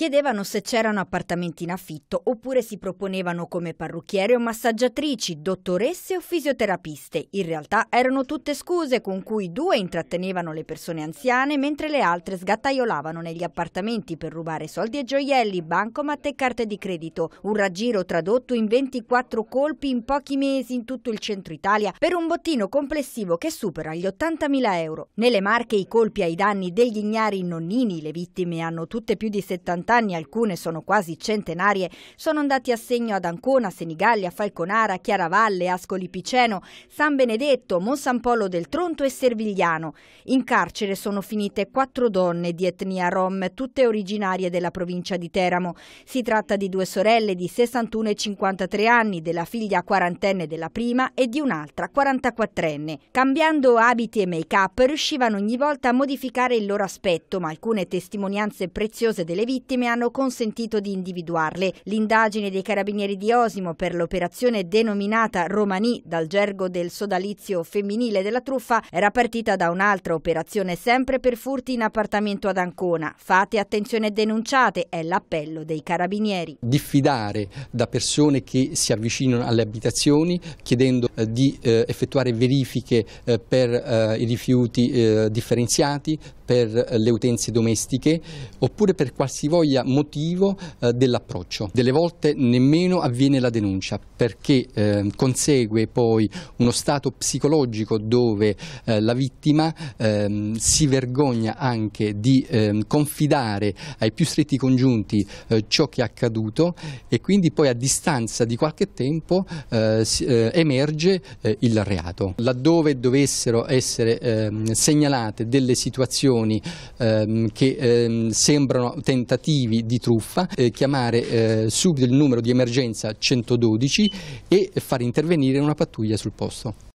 Chiedevano se c'erano appartamenti in affitto oppure si proponevano come parrucchiere o massaggiatrici, dottoresse o fisioterapiste. In realtà erano tutte scuse con cui due intrattenevano le persone anziane mentre le altre sgattaiolavano negli appartamenti per rubare soldi e gioielli, bancomat e carte di credito. Un raggiro tradotto in 24 colpi in pochi mesi in tutto il centro Italia per un bottino complessivo che supera gli 80.000 euro. Nelle Marche i colpi ai danni degli ignari nonnini, le vittime hanno tutte più di 70 anni, alcune sono quasi centenarie, sono andati a segno ad Ancona, Senigallia, Falconara, Chiaravalle, Ascoli Piceno, San Benedetto, Monsampolo del Tronto e Servigliano. In carcere sono finite quattro donne di etnia rom, tutte originarie della provincia di Teramo. Si tratta di due sorelle di 61 e 53 anni, della figlia quarantenne della prima e di un'altra 44enne. Cambiando abiti e make-up riuscivano ogni volta a modificare il loro aspetto, ma alcune testimonianze preziose delle vittime insieme hanno consentito di individuarle. L'indagine dei carabinieri di Osimo per l'operazione denominata Romani dal gergo del sodalizio femminile della truffa era partita da un'altra operazione sempre per furti in appartamento ad Ancona. Fate attenzione e denunciate è l'appello dei carabinieri. Diffidare da persone che si avvicinano alle abitazioni chiedendo eh, di eh, effettuare verifiche eh, per i rifiuti differenziati, per le utenze domestiche oppure per qualsiasi sia motivo eh, dell'approccio. Delle volte nemmeno avviene la denuncia perché eh, consegue poi uno stato psicologico dove eh, la vittima ehm, si vergogna anche di ehm, confidare ai più stretti congiunti eh, ciò che è accaduto e quindi poi a distanza di qualche tempo eh, eh, emerge il reato. Laddove dovessero essere ehm, segnalate delle situazioni che sembrano tentative tentativi di truffa, eh, chiamare eh, subito il numero di emergenza 112 e far intervenire una pattuglia sul posto.